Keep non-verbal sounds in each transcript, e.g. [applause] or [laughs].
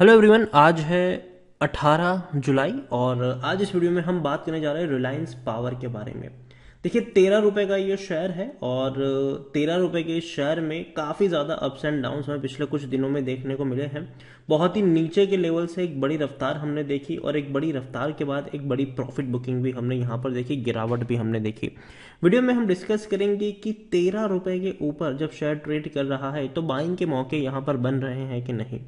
hello everyone आज है 18 जुलाई और आज इस वीडियो में हम बात करने जा रहे हैं रिलायंस पावर के बारे में देखिए तेरह रुपये का ये शेयर है और तेरह रुपये के इस शेयर में काफ़ी ज़्यादा अप्स एंड डाउन्स हमें पिछले कुछ दिनों में देखने को मिले हैं बहुत ही नीचे के लेवल से एक बड़ी रफ्तार हमने देखी और एक बड़ी रफ्तार के बाद एक बड़ी प्रॉफिट बुकिंग भी हमने यहाँ पर देखी गिरावट भी हमने देखी वीडियो में हम डिस्कस करेंगे कि तेरह रुपये के ऊपर जब शेयर ट्रेड कर रहा है तो बाइंग के मौके यहाँ पर बन रहे हैं कि नहीं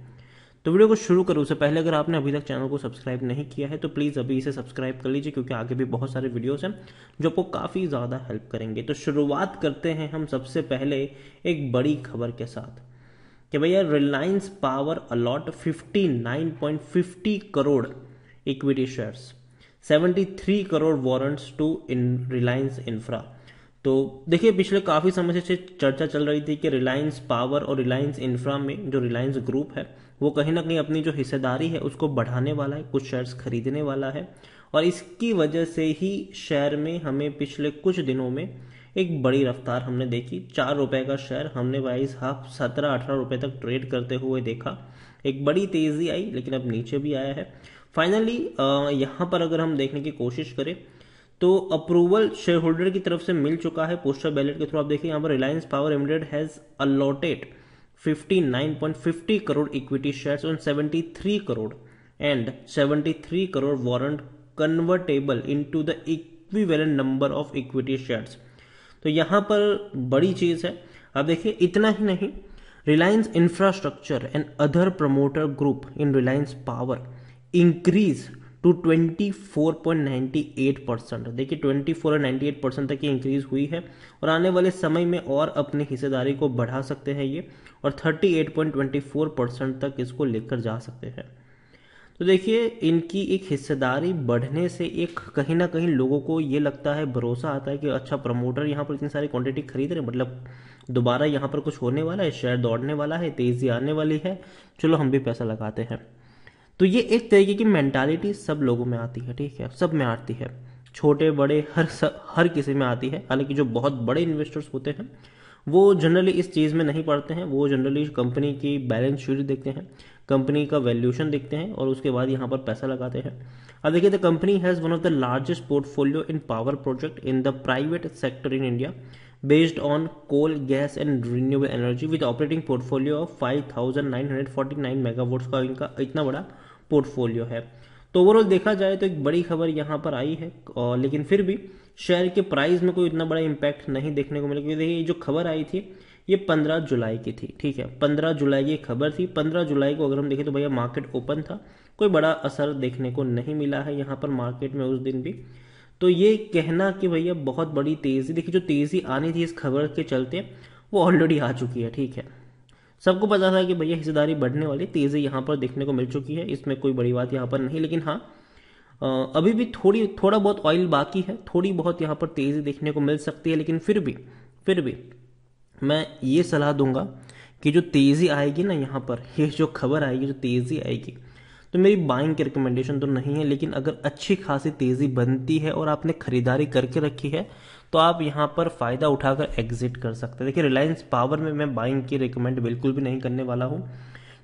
तो वीडियो को शुरू करूँ उससे पहले अगर आपने अभी तक चैनल को सब्सक्राइब नहीं किया है तो प्लीज़ अभी इसे सब्सक्राइब कर लीजिए क्योंकि आगे भी बहुत सारे वीडियोस हैं जो आपको काफ़ी ज़्यादा हेल्प करेंगे तो शुरुआत करते हैं हम सबसे पहले एक बड़ी खबर के साथ कि भैया Reliance Power allot fifty crore equity shares 73 crore warrants to in Reliance Infra तो देखिए पिछले काफ़ी समय से चर्चा चल रही थी कि रिलायंस पावर और रिलायंस इंफ्रा में जो रिलायंस ग्रुप है वो कहीं ना कहीं अपनी जो हिस्सेदारी है उसको बढ़ाने वाला है कुछ शेयर्स खरीदने वाला है और इसकी वजह से ही शेयर में हमें पिछले कुछ दिनों में एक बड़ी रफ्तार हमने देखी चार रुपए का शेयर हमने वाइज हाफ सत्रह अठारह रुपए तक ट्रेड करते हुए देखा एक बड़ी तेज़ी आई लेकिन अब नीचे भी आया है फाइनली यहाँ पर अगर हम देखने की कोशिश करें तो अप्रूवल शेयर होल्डर की तरफ से मिल चुका है पोस्टर बैलेट के थ्रू आप देखिए यहाँ पर Reliance Power Limited has allotted 59.50 crore equity shares और 73 crore and 73 crore warrant convertible into the equivalent number of equity shares तो यहां पर बड़ी चीज़ है अब देखिए इतना ही नहीं Reliance Infrastructure and other promoter group in Reliance Power increase to twenty four point ninety eight percent देखिए ट्वेंटी फोर और एट परसेंट तक की इंक्रीज हुई है और आने वाले समय में और अपनी हिस्सेदारी को बढ़ा सकते हैं ये और thirty eight point twenty four percent तक इसको लेकर जा सकते हैं तो देखिए इनकी एक हिस्सेदारी बढ़ने से एक कहीं ना कहीं लोगों को ये लगता है भरोसा आता है कि अच्छा प्रमोटर यहाँ पर इतनी सारी क्वांटिटी खरीद रहे मतलब दोबारा यहाँ पर कुछ होने वाला है शेयर दौड़ने वाला है तेज़ी आने वाली है चलो हम भी पैसा लगाते हैं तो ये एक तरीके की मैंटालिटी सब लोगों में आती है ठीक है सब में आती है छोटे बड़े हर हर किसी में आती है हालांकि जो बहुत बड़े इन्वेस्टर्स होते हैं वो जनरली इस चीज़ में नहीं पढ़ते हैं वो जनरली कंपनी की बैलेंस शीट देखते हैं कंपनी का वैल्यूशन देखते हैं और उसके बाद यहाँ पर पैसा लगाते हैं अब देखिए the company has one of the largest portfolio in power project in the private sector in India based on coal, gas and renewable energy with operating portfolio of 5949 megawatts का इनका इतना बड़ा पोर्टफोलियो है तो ओवरऑल देखा जाए तो एक बड़ी खबर यहाँ पर आई है और लेकिन फिर भी शेयर के प्राइस में कोई इतना बड़ा इम्पैक्ट नहीं देखने को मिला क्योंकि देखिए ये जो खबर आई थी ये पंद्रह जुलाई की थी ठीक है पंद्रह जुलाई की खबर थी पंद्रह जुलाई को अगर हम देखें तो भैया मार्केट ओपन था कोई बड़ा असर देखने को नहीं मिला है यहाँ पर मार्केट में उस दिन भी तो ये कहना कि भैया बहुत बड़ी तेज़ी देखिए जो तेज़ी आनी थी इस खबर के चलते वो ऑलरेडी आ चुकी है ठीक है सबको पता था कि भैया हिस्सेदारी बढ़ने वाली तेज़ी यहाँ पर देखने को मिल चुकी है इसमें कोई बड़ी बात यहाँ पर नहीं लेकिन हाँ अभी भी थोड़ी थोड़ा बहुत ऑयल बाकी है थोड़ी बहुत यहाँ पर तेज़ी देखने को मिल सकती है लेकिन फिर भी फिर भी मैं ये सलाह दूंगा कि जो तेज़ी आएगी ना यहाँ पर [laughs] ये जो खबर आएगी जो तेज़ी आएगी तो मेरी बाइंग की रिकमेंडेशन तो नहीं है लेकिन अगर अच्छी खासी तेज़ी बनती है और आपने ख़रीदारी करके रखी है तो आप यहाँ पर फ़ायदा उठाकर एग्जिट कर सकते हैं देखिए रिलायंस पावर में मैं बाइंग की रिकमेंड बिल्कुल भी नहीं करने वाला हूँ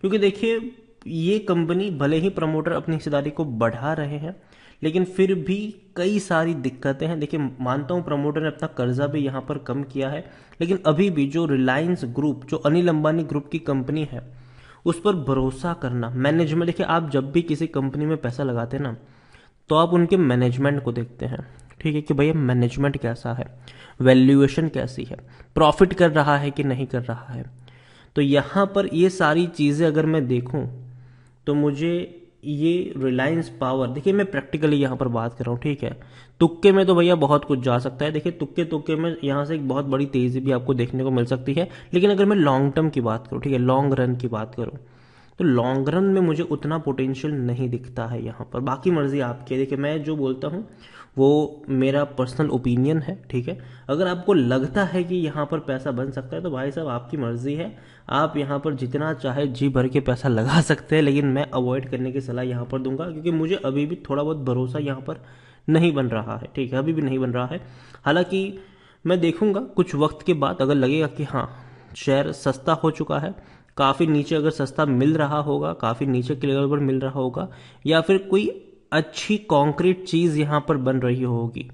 क्योंकि देखिए ये कंपनी भले ही प्रमोटर अपनी हिस्सेदारी को बढ़ा रहे हैं लेकिन फिर भी कई सारी दिक्कतें हैं देखिए मानता हूँ प्रमोटर ने अपना कर्जा भी यहाँ पर कम किया है लेकिन अभी भी जो रिलायंस ग्रुप जो अनिल अंबानी ग्रुप की कंपनी है उस पर भरोसा करना मैनेजमेंट देखिए आप जब भी किसी कंपनी में पैसा लगाते हैं ना तो आप उनके मैनेजमेंट को देखते हैं ठीक है कि भैया मैनेजमेंट कैसा है वैल्यूएशन कैसी है प्रॉफिट कर रहा है कि नहीं कर रहा है तो यहाँ पर ये सारी चीज़ें अगर मैं देखूँ तो मुझे ये रिलायंस पावर देखिए मैं प्रैक्टिकली यहाँ पर बात कर रहा हूँ ठीक है तुक्के में तो भैया बहुत कुछ जा सकता है देखिए तुक्के तुक्के में यहाँ से एक बहुत बड़ी तेज़ी भी आपको देखने को मिल सकती है लेकिन अगर मैं लॉन्ग टर्म की बात करूँ ठीक है लॉन्ग रन की बात करूँ तो लॉन्ग रन में मुझे उतना पोटेंशियल नहीं दिखता है यहाँ पर बाकी मर्ज़ी आपकी है देखिए मैं जो बोलता हूँ वो मेरा पर्सनल ओपिनियन है ठीक है अगर आपको लगता है कि यहाँ पर पैसा बन सकता है तो भाई साहब आपकी मर्ज़ी है आप यहाँ पर जितना चाहे जी भर के पैसा लगा [laughs] सकते हैं लेकिन मैं अवॉइड करने की सलाह यहाँ पर दूंगा क्योंकि मुझे अभी भी थोड़ा बहुत भरोसा यहाँ पर नहीं बन रहा है ठीक है अभी भी नहीं बन रहा है हालांकि मैं देखूंगा कुछ वक्त के बाद अगर लगेगा कि हाँ शेयर सस्ता हो चुका है काफ़ी नीचे अगर सस्ता मिल रहा होगा काफ़ी नीचे के लेवल पर मिल रहा होगा या फिर कोई अच्छी कॉन्क्रीट चीज़ यहाँ पर बन रही होगी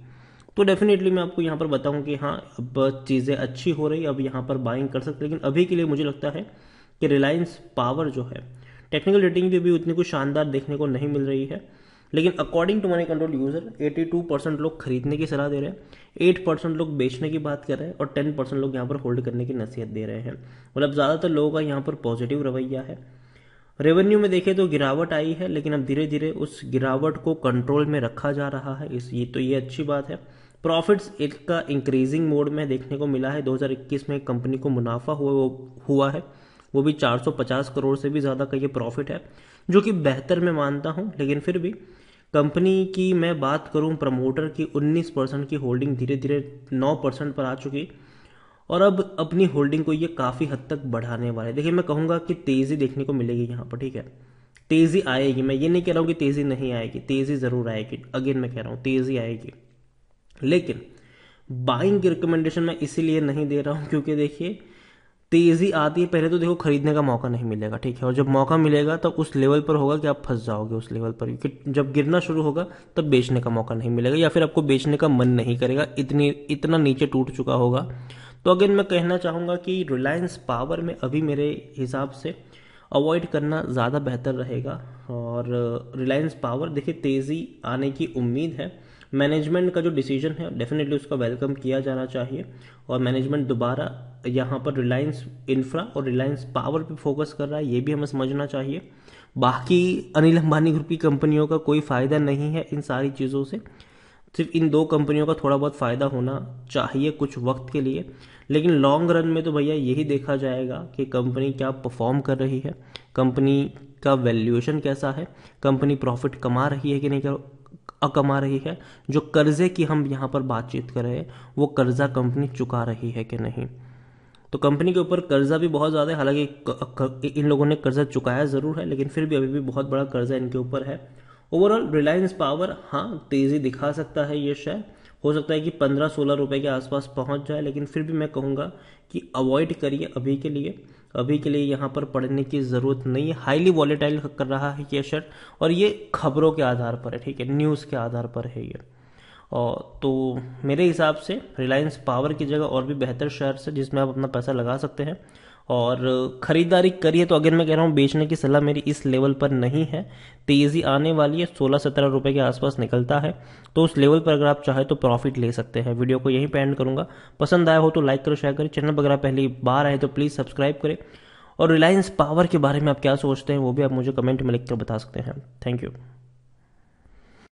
तो डेफिनेटली मैं आपको यहाँ पर बताऊँ कि हाँ अब चीज़ें अच्छी हो रही अब यहाँ पर बाइंग कर सकते लेकिन अभी के लिए मुझे लगता है कि रिलायंस पावर जो है टेक्निकल रेटिंग भी अभी उतनी कुछ शानदार देखने को नहीं मिल रही है लेकिन according to Moneycontrol user 82 percent लोग खरीदने की सलाह दे रहे हैं 8 परसेंट लोग बेचने की बात कर रहे हैं और 10 परसेंट लोग यहाँ पर होल्ड करने की नसीहत दे रहे हैं मतलब ज़्यादातर लोगों का यहाँ पर पॉजिटिव रवैया है रेवेन्यू में देखें तो गिरावट आई है लेकिन अब धीरे धीरे उस गिरावट को कंट्रोल में रखा जा रहा है इस ये तो ये अच्छी बात है प्रॉफिट्स का इंक्रीजिंग मोड में देखने को मिला है 2021 में कंपनी को मुनाफा हुआ हुआ है वो भी 450 करोड़ से भी ज़्यादा का ये प्रॉफिट है जो कि बेहतर मैं मानता हूँ लेकिन फिर भी कंपनी की मैं बात करूँ प्रमोटर की 19 परसेंट की होल्डिंग धीरे धीरे 9 परसेंट पर आ चुकी और अब अपनी होल्डिंग को ये काफ़ी हद तक बढ़ाने वाले देखिए मैं कहूँगा कि तेज़ी देखने को मिलेगी यहाँ पर ठीक है तेज़ी आएगी मैं ये नहीं कह रहा हूँ कि तेज़ी नहीं आएगी तेज़ी ज़रूर आएगी अगेन मैं कह रहा हूँ तेज़ी आएगी लेकिन बाइंग की रिकमेंडेशन मैं इसीलिए नहीं दे रहा हूँ क्योंकि देखिए तेज़ी आती है पहले तो देखो खरीदने का मौका नहीं मिलेगा ठीक है और जब मौका मिलेगा तो उस लेवल पर होगा कि आप फंस जाओगे उस लेवल पर क्योंकि जब गिरना शुरू होगा तब बेचने का मौका नहीं मिलेगा या फिर आपको बेचने का मन नहीं करेगा इतनी इतना नीचे टूट चुका होगा तो अगेन मैं कहना चाहूँगा कि रिलायंस पावर में अभी मेरे हिसाब से अवॉइड करना ज़्यादा बेहतर रहेगा और रिलायंस uh, पावर देखिए तेज़ी आने की उम्मीद है मैनेजमेंट का जो डिसीजन है डेफिनेटली उसका वेलकम किया जाना चाहिए और मैनेजमेंट दोबारा यहाँ पर रिलायंस इंफ्रा और रिलायंस पावर पे फोकस कर रहा है ये भी हमें समझना चाहिए बाकी अनिल अंबानी ग्रुप की कंपनियों का कोई फ़ायदा नहीं है इन सारी चीज़ों से सिर्फ इन दो कंपनियों का थोड़ा बहुत फ़ायदा होना चाहिए कुछ वक्त के लिए लेकिन लॉन्ग रन में तो भैया यही देखा जाएगा कि कंपनी क्या परफॉर्म कर रही है कंपनी का वैल्यूएशन कैसा है कंपनी प्रॉफिट कमा रही है कि नहीं कर कमा रही है जो कर्ज़े की हम यहाँ पर बातचीत कर रहे हैं वो कर्ज़ा कंपनी चुका रही है कि नहीं तो कंपनी के ऊपर कर्जा भी बहुत ज़्यादा है हालांकि इन लोगों ने कर्जा चुकाया ज़रूर है लेकिन फिर भी अभी भी बहुत बड़ा कर्जा इनके ऊपर है ओवरऑल रिलायंस पावर हाँ तेज़ी दिखा सकता है ये शेयर हो सकता है कि पंद्रह सोलह रुपये के आसपास पहुंच जाए लेकिन फिर भी मैं कहूँगा कि अवॉइड करिए अभी के लिए अभी के लिए यहाँ पर पढ़ने की ज़रूरत नहीं है हाईली वॉलेटाइल कर रहा है ये शेयर और ये खबरों के आधार पर है ठीक है न्यूज़ के आधार पर है ये और तो मेरे हिसाब से रिलायंस पावर की जगह और भी बेहतर शेयर है जिसमें आप अपना पैसा लगा सकते हैं और ख़रीदारी करिए तो अगेन मैं कह रहा हूँ बेचने की सलाह मेरी इस लेवल पर नहीं है तेज़ी आने वाली है सोलह सत्रह रुपये के आसपास निकलता है तो उस लेवल पर अगर आप चाहें तो प्रॉफिट ले सकते हैं वीडियो को यहीं पर एंड करूँगा पसंद आया हो तो लाइक करो शेयर करें चैनल पर अगर आप पहली बार आए तो प्लीज़ सब्सक्राइब करें और रिलायंस पावर के बारे में आप क्या सोचते हैं वो भी आप मुझे कमेंट में लिख कर बता सकते हैं थैंक यू